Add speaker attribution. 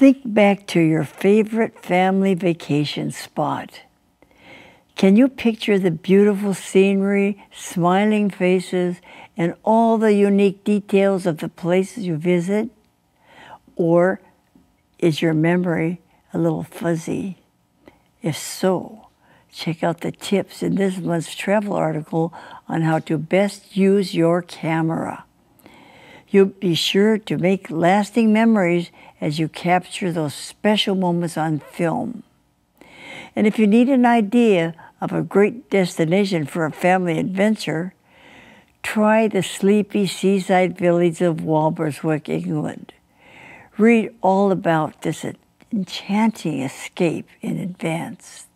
Speaker 1: Think back to your favorite family vacation spot. Can you picture the beautiful scenery, smiling faces, and all the unique details of the places you visit? Or is your memory a little fuzzy? If so, check out the tips in this month's travel article on how to best use your camera. You'll be sure to make lasting memories as you capture those special moments on film. And if you need an idea of a great destination for a family adventure, try the sleepy seaside village of Walberswick, England. Read all about this enchanting escape in advance.